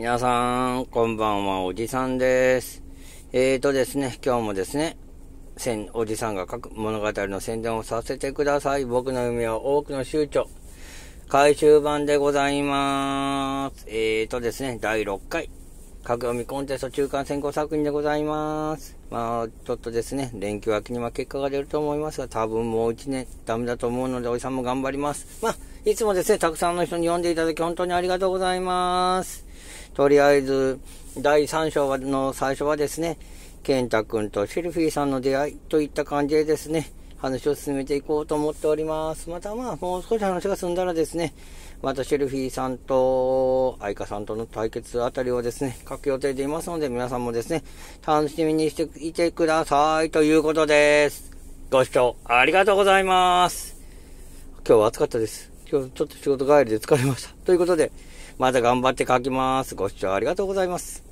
皆さん、こんばんは、おじさんです。えーとですね、今日もですね、おじさんが書く物語の宣伝をさせてください。僕の夢は多くの躊躇。回収版でございます。えーとですね、第6回、格読みコンテスト中間選考作品でございます。まあ、ちょっとですね、連休明けには結果が出ると思いますが、多分もう1年ダメだと思うので、おじさんも頑張ります。まあ、いつもですね、たくさんの人に読んでいただき本当にありがとうございます。とりあえず、第3章の最初はですね、健太君とシルフィーさんの出会いといった感じでですね、話を進めていこうと思っております。またまあ、もう少し話が済んだらですね、またシェルフィーさんと愛花さんとの対決あたりをですね、書く予定でいますので、皆さんもですね、楽しみにしていてくださいということです。ご視聴ありがとうございます。今日は暑かったです。今日ちょっと仕事帰りで疲れました。ということで、また頑張って書きます。ご視聴ありがとうございます。